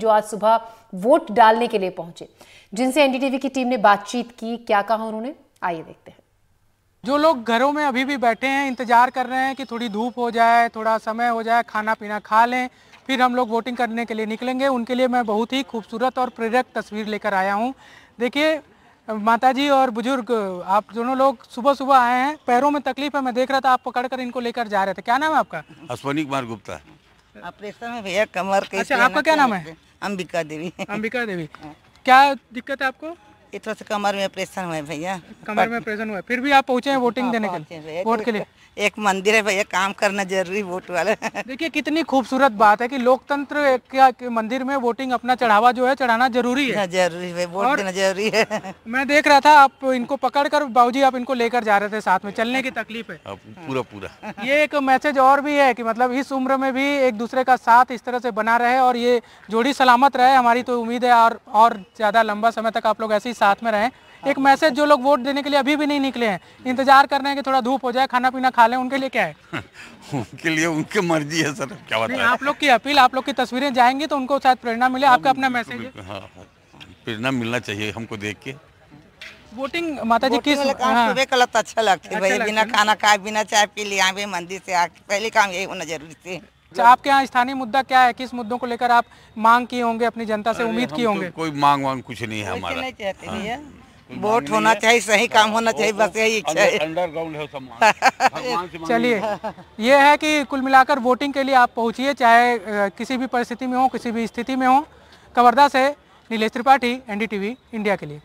जो आज सुबह वोट डालने के लिए पहुंचे जिनसे एनडीटीवी की टीम ने बातचीत की क्या कहा उन्होंने आइए देखते हैं जो लोग घरों में अभी भी बैठे हैं इंतजार कर रहे हैं कि थोड़ी धूप हो जाए थोड़ा समय हो जाए खाना पीना खा लें फिर हम लोग वोटिंग करने के लिए निकलेंगे उनके लिए मैं बहुत ही खूबसूरत और प्रेरक तस्वीर लेकर आया हूँ देखिए माताजी और बुजुर्ग आप दोनों लोग सुबह सुबह आए हैं पैरों में तकलीफ है मैं देख रहा था आप पकड़ कर इनको लेकर जा रहे थे क्या नाम है आपका अश्वनी कुमार गुप्ता ऑपरेशन में भैया कमर के अच्छा आपका क्या नाम है अंबिका देवी अंबिका देवी हाँ। क्या दिक्कत है आपको इतना से कमर में ऑपरेशन हुआ है भैया कमर में ऑपरेशन हुआ फिर भी आप पहुँचे हैं हाँ, वोटिंग देने के लिए वोट के लिए एक मंदिर है भैया काम करना जरूरी वोट वाले देखिए कितनी खूबसूरत बात है कि लोकतंत्र क्या मंदिर में वोटिंग अपना चढ़ावा जो है चढ़ाना जरूरी है हाँ, जरूरी है वोट देना जरूरी है मैं देख रहा था आप इनको पकड़ कर बाबूजी आप इनको लेकर जा रहे थे साथ में चलने की तकलीफ है हाँ, पूरा पूरा ये एक मैसेज और भी है की मतलब इस उम्र में भी एक दूसरे का साथ इस तरह से बना रहे और ये जोड़ी सलामत रहे हमारी तो उम्मीद है और और ज़्यादा लंबा समय तक आप लोग ऐसे ही साथ में रहें हाँ। एक मैसेज जो लोग वोट देने के लिए अभी भी नहीं निकले हैं इंतजार कर रहे हैं कि थोड़ा धूप हो जाए खाना पीना खा लें उनके लिए क्या है उनके लिए उनकी मर्जी है सर क्या बताएं आप लोग की अपील आप लोग की तस्वीरें जाएंगी तो उनको शायद प्रेरणा मिले आपका अपना हाँ, मैसेज हाँ, प्रेरणा मिलना चाहिए हमको देख के वोटिंग माता जी किस गलत अच्छा लगती है अच्छा बिना खाना खाए बिना चाय पी लिया मंदिर से आके पहले काम यही होना जरूरी थी अच्छा आपके यहाँ स्थानीय मुद्दा क्या है किस मुद्दों को लेकर आप मांग किए होंगे अपनी जनता से उम्मीद किए तो होंगे कोई मांग वांग कुछ नहीं है हमारा नहीं चाहते वोट होना चाहिए सही काम हाँ, होना चाहिए बस यही इच्छा है चलिए ये है कि कुल मिलाकर वोटिंग के लिए आप पहुंचिए चाहे किसी भी परिस्थिति में हो किसी भी स्थिति में हो कवर्धा से नीलेश त्रिपाठी एनडीटीवी इंडिया के लिए